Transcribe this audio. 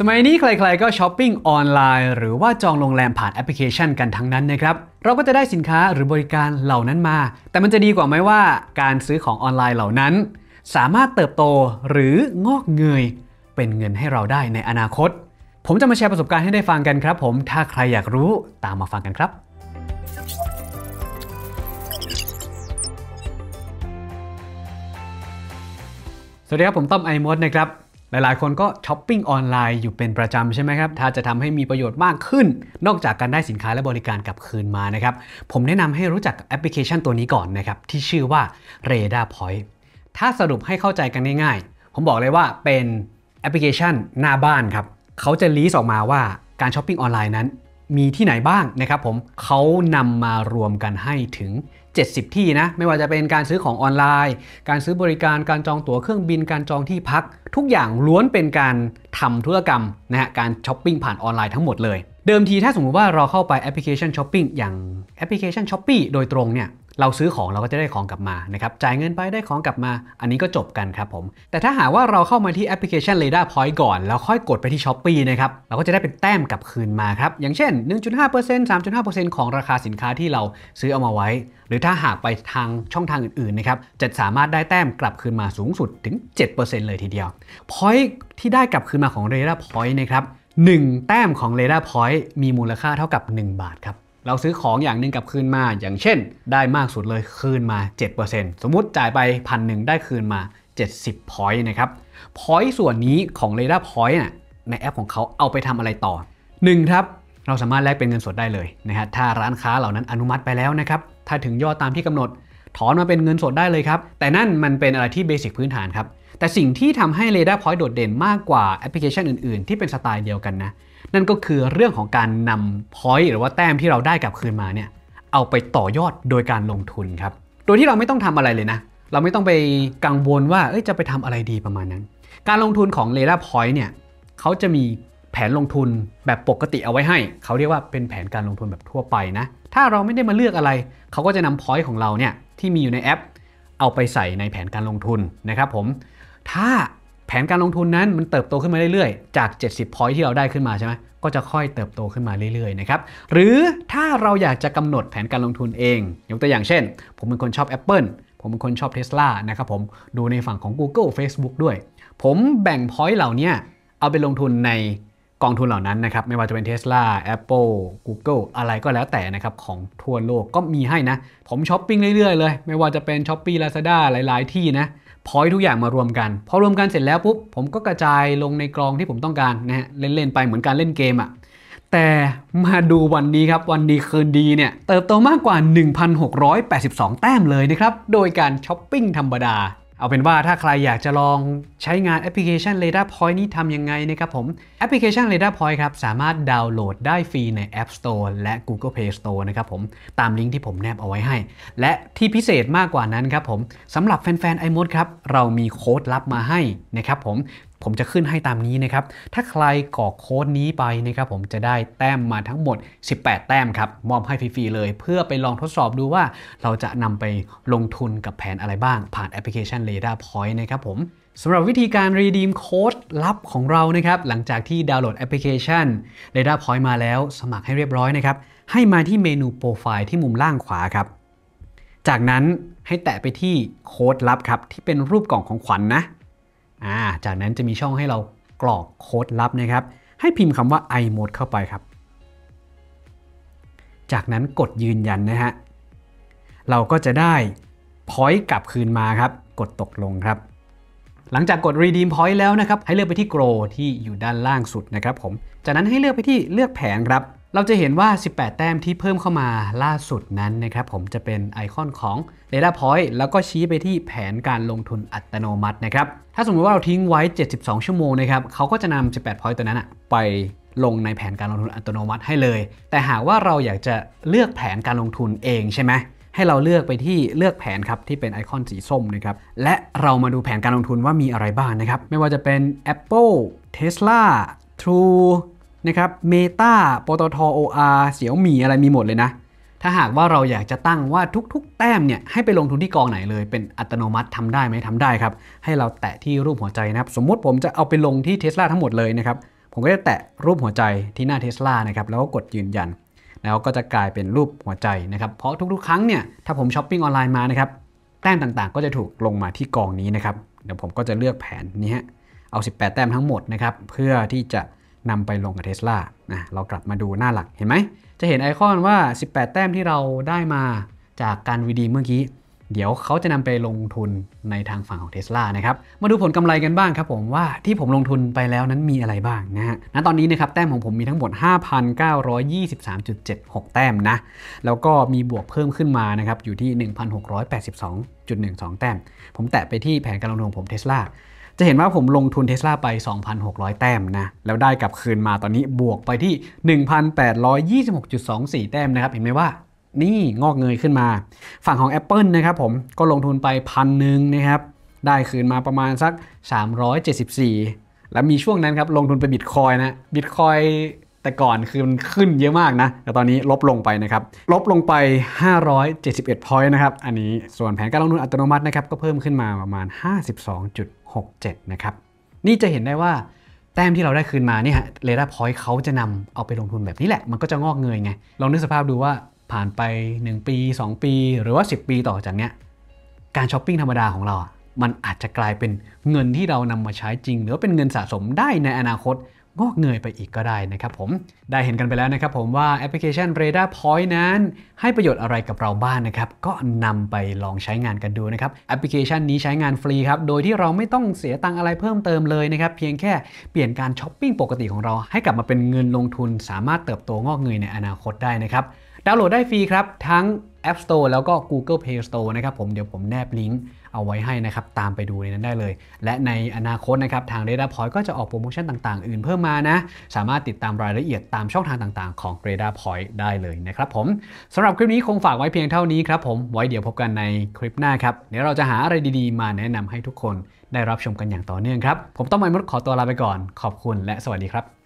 สมัยนี้ใครๆก็ช้อปปิ้งออนไลน์หรือว่าจองโรงแรมผ่านแอปพลิเคชันกันทั้งนั้นนะครับเราก็จะได้สินค้าหรือบริการเหล่านั้นมา แต่มันจะดีกว่าไหมว่า การซื้อของออนไลน์เหล่านั้น สามารถเติบโตหรืองอกเงย เป็นเงินให้เราได้ในอนาคต ผมจะมาแชร์ประสบการณ์ให้ได้ฟังกันครับ ผมถ้าใครอยากรู้ตามมาฟังกันครับสวัสดีครับ ผมต้อมไอมดนะครับหลายๆ คนก็ช้อปปิ้งออนไลน์อยู่เป็นประจำใช่ไหมครับ ถ้าจะทำให้มีประโยชน์มากขึ้น นอกจากการได้สินค้าและบริการกลับคืนมานะครับ ผมแนะนำให้รู้จักแอปพลิเคชันตัวนี้ก่อนนะครับที่ชื่อว่า r a d a r Point ถ้าสรุปให้เข้าใจกันง่ายๆ ผมบอกเลยว่าเป็นแอปพลิเคชันหน้าบ้านครับเขาจะลีสออกมาว่าการช้อปปิ้งออนไลน์นั้นมีที่ไหนบ้างนะครับผมเขานำมารวมกันให้ถึง 70 ที่นะ ไม่ว่าจะเป็นการซื้อของออนไลน์ การซื้อบริการ การจองตั๋วเครื่องบิน การจองที่พัก ทุกอย่างล้วนเป็นการทำธุรกรรมนะฮะการช้อปปิ้งผ่านออนไลน์ทั้งหมดเลย เดิมทีถ้าสมมติว่าเราเข้าไปแอปพลิเคชันช้อปปิ้งอย่างแอปพลิเคชันช้อปปีโดยตรงเนี่ยเราซื้อของเราก็จะได้ของกลับมานะครับจ่ายเงินไปได้ของกลับมา อันนี้ก็จบกันครับผม แต่ถ้าหาว่าเราเข้ามาที่แอปพลิเคชัน Radar Point ก่อน แล้วค่อยกดไปที่ช้อปปีนะครับเราก็จะได้เป็นแต้มกลับคืนมาครับอย่างเช่น 1.5% 3.5%ของราคาสินค้าที่เราซื้อเอามาไว้ หรือถ้าหากไปทางช่องทางอื่นๆนะครับจะสามารถได้แต้มกลับคืนมาสูงสุดถึง 7%เลยทีเดียว Point ที่ได้กลับคืนมาของ Radar Point นะครับ1แต้มของ Radar Point มีมูลค่าเท่ากับ 1 บาทครับเราซื้อของอย่างหนึ่งกับคืนมา อย่างเช่นได้มากสุดเลยคืนมา 7%สมมุติจ่ายไปพันหนึ่งได้คืนมา 70 point นะครับ point ส่วนนี้ของ r a d a r point น่ะในแอปของเขาเอาไปทำอะไรต่อ 1. ครับเราสามารถแลกเป็นเงินสดได้เลยนะฮะถ้าร้านค้าเหล่านั้นอนุมัติไปแล้วนะครับถ้าถึงยอดตามที่กำหนด ถอนมาเป็นเงินสดได้เลยครับแต่นั่นมันเป็นอะไรที่เบสิกพื้นฐานครับแต่สิ่งที่ทำให้ r a d a r point โดดเด่นมากกว่าแอปพลิเคชันอื่น ๆ ที่เป็นสไตล์เดียวกันนะนั่นก็คือเรื่องของการนำพอยต์หรือว่าแต้มที่เราได้กลับคืนมาเนี่ยเอาไปต่อยอดโดยการลงทุนครับ โดยที่เราไม่ต้องทำอะไรเลยนะ เราไม่ต้องไปกังวลว่าจะไปทำอะไรดีประมาณนั้น การลงทุนของเลลราพอยต์เนี่ยเขาจะมีแผนลงทุนแบบปกติเอาไว้ให้เขาเรียกว่าเป็นแผนการลงทุนแบบทั่วไปนะถ้าเราไม่ได้มาเลือกอะไร เขาก็จะนำพอยต์ของเราเนี่ยที่มีอยู่ในแอป เอาไปใส่ในแผนการลงทุนนะครับผมถ้าแผนการลงทุนนั้นมันเติบโตขึ้นมาเรื่อย ๆ จาก 70 point ที่เราได้ขึ้นมาใช่ไหมก็จะค่อยเติบโตขึ้นมาเรื่อยๆ นะครับ หรือถ้าเราอยากจะกำหนดแผนการลงทุนเอง ยกตัวอย่างเช่น ผมเป็นคนชอบ Apple ผมเป็นคนชอบ Tesla นะครับผมดูในฝั่งของ Google Facebook ด้วย ผมแบ่ง point เหล่านี้เอาไปลงทุนในกองทุนเหล่านั้นนะครับไม่ว่าจะเป็น Tesla Apple Google อะไรก็แล้วแต่นะครับของทั่วโลกก็มีให้นะ ผมช้อปปิ้งเรื่อยๆเลยไม่ว่าจะเป็น s h อ p e e Lazada หลายๆที่นะพอยทุกอย่างมารวมกัน พอรวมกันเสร็จแล้วปุ๊บผมก็กระจายลงในกรองที่ผมต้องการนะฮะเล่น ๆ ไปเหมือนการเล่นเกมอะ่ะแต่มาดูวันนี้ครับ วันดีคืนดีเนี่ย เติบโตมากกว่า 1,682 แต้มเลยนะครับ โดยการช้อปปิ้งธรรมดาเอาเป็นว่าถ้าใครอยากจะลองใช้งานแอปพลิเคชัน Radar Point นี้ทำยังไงนะครับผม แอปพลิเคชัน Radar Point ครับสามารถดาวน์โหลดได้ฟรีใน App Store และ Google Play Store นะครับผมตามลิงก์ที่ผมแนบเอาไว้ให้ และที่พิเศษมากกว่านั้นครับผมสำหรับแฟนๆ iMode ครับเรามีโค้ดลับมาให้นะครับผมผมจะขึ้นให้ตามนี้นะครับ ถ้าใครกรอกโค้ดนี้ไปนะครับผมจะได้แต้มมาทั้งหมด 18 แต้มครับมอบให้ฟรี ๆ เลย เพื่อไปลองทดสอบดูว่า เราจะนำไปลงทุนกับแผนอะไรบ้างผ่านแอปพลิเคชัน Radar Point นะครับผมสำหรับวิธีการรีดีมโค้ดลับของเรานะครับหลังจากที่ดาวน์โหลดแอปพลิเคชัน Radar Point มาแล้ว สมัครให้เรียบร้อยนะครับให้มาที่เมนูโปรไฟล์ที่มุมล่างขวาครับ จากนั้นให้แตะไปที่โค้ดลับครับ ที่เป็นรูปกล่องของขวัญนนะ่าจากนั้นจะมีช่องให้เรากรอกโค้ดลับนะครับ ให้พิมพ์คำว่า iMode เข้าไปครับ จากนั้นกดยืนยันนะฮะเราก็จะได้ Point กลับคืนมาครับกดตกลงครับ หลังจากกด Redeem Point แล้วนะครับให้เลือกไปที่ Grow ที่อยู่ด้านล่างสุดนะครับผมจากนั้นให้เลือกไปที่เลือกแผนครับเราจะเห็นว่า 18 แต้มที่เพิ่มเข้ามาล่าสุดนั้นนะครับ ผมจะเป็นไอคอนของ Data Point แล้วก็ชี้ไปที่แผนการลงทุนอัตโนมัตินะครับ ถ้าสมมติว่าเราทิ้งไว้ 72 ชั่วโมงนะครับ เขาก็จะนำ 18 point ตัวนั้นไปลงในแผนการลงทุนอัตโนมัติให้เลย แต่หากว่าเราอยากจะเลือกแผนการลงทุนเองใช่ไหม ให้เราเลือกไปที่เลือกแผนครับที่เป็นไอคอนสีส้มนะครับ และเรามาดูแผนการลงทุนว่ามีอะไรบ้างนะครับ ไม่ว่าจะเป็น Apple Tesla True นะครับเมตาปตทโออาร์เสี่ยวหมี่อะไรมีหมดเลยนะถ้าหากว่าเราอยากจะตั้งว่าทุกๆแต้มเนี่ยให้ไปลงทุนที่กองไหนเลย เป็นอัตโนมัติทำได้ไหมทำได้ครับให้เราแตะที่รูปหัวใจนะครับสมมติผมจะเอาไปลงที่เทสลาทั้งหมดเลยนะครับผมก็จะแตะรูปหัวใจที่หน้าเทสลานะครับแล้วก็กดยืนยัน แล้วก็จะกลายเป็นรูปหัวใจนะครับเพราะทุกๆครั้งเนี่ยถ้าผมช้อปปิ้งออนไลน์มานะครับแต้มต่างๆก็จะถูกลงมาที่กองนี้นะครับเดี๋ยวผมก็จะเลือกแผนนี้ฮะเอา 18 แต้มทั้งหมดนะครับเพื่อที่จะนำไปลงกับเทสลาะเรากลับมาดูหน้าหลักเห็นไหม จะเห็นไอคอนว่า 18 แต้มที่เราได้มาจากการวีดีเมื่อกี้ เดี๋ยวเขาจะนำไปลงทุนในทางฝั่งของเทสลานะครับ มาดูผลกำไรกันบ้างครับผมว่าที่ผมลงทุนไปแล้วนั้นมีอะไรบ้างนะฮะ ณ ตอนนี้นะครับแต้มของผมมีทั้งหมด 5,923.76 แต้มนะ แล้วก็มีบวกเพิ่มขึ้นมานะครับอยู่ที่ 1,682.12 แต้ม ผมแตะไปที่แผนการลงทุนของผมเทสลาจะเห็นว่าผมลงทุนเทสลาไป 2,600 แต้มนะ แล้วได้กลับคืนมาตอนนี้บวกไปที่ 1,826.24 แต้มนะครับ เห็นไหมว่า นี่งอกเงยขึ้นมา ฝั่งของ Apple นะครับผม ก็ลงทุนไปพันหนึ่งนะครับ ได้คืนมาประมาณสัก 374 แล้วมีช่วงนั้นครับลงทุนไปบิตคอยนะบิตคอยแต่ก่อนคือมันขึ้นเยอะมากนะแต่ตอนนี้ลบลงไปนะครับลบลงไป 571 point นะครับอันนี้ส่วนแผนการลงทุนอัตโนมัตินะครับก็เพิ่มขึ้นมาประมาณ 52.67 นะครับ นี่จะเห็นได้ว่าแต้มที่เราได้คืนมาเนี่ยฮะเรดาร์พอยต์เขาจะนำเอาไปลงทุนแบบนี้แหละ มันก็จะงอกเงยไง ลองนึกสภาพดูว่าผ่านไป 1 ปี 2 ปี หรือว่า 10 ปีต่อจากเนี้ยการช้อปปิ้งธรรมดาของเรามันอาจจะกลายเป็นเงินที่เรานำมาใช้จริงหรือเป็นเงินสะสมได้ในอนาคตงอกเงยไปอีกก็ได้นะครับผมได้เห็นกันไปแล้วนะครับผมว่าแอปพลิเคชัน Radar Point นั้น ให้ประโยชน์อะไรกับเราบ้างนนะครับก็นำไปลองใช้งานกันดูนะครับแอปพลิเคชันนี้ใช้งานฟรีครับโดยที่เราไม่ต้องเสียตังอะไรเพิ่มเติมเลยนะครับเพียงแค่เปลี่ยนการช้อปปิ้งปกติของเรา ให้กลับมาเป็นเงินลงทุน สามารถเติบโตงอกเงยในอนาคตได้นะครับดาวน์โหลดได้ฟรีครับทั้ง App Store แล้วก็ Google Play Store นะครับผมเดี๋ยวผมแนบลิงก์เอาไว้ให้นะครับตามไปดูในนั้นได้เลย และในอนาคตนะครับทาง r a d a r Point ก็จะออกโปรโมชั่นต่างๆ อื่นเพิ่มมานะสามารถติดตามรายละเอียดตามช่องทางต่างๆ ของ r a d a r Point ได้เลยนะครับผมสำหรับคลิปนี้คงฝากไว้เพียงเท่านี้ครับผมไว้เดี๋ยวพบกันในคลิปหน้าครับเดี๋ยวเราจะหาอะไรดีๆ มาแนะนำให้ทุกคนได้รับชมกันอย่างต่อเนื่องครับผมต้องไมุดขอตัวลาไปก่อนขอบคุณและสวัสดีครับ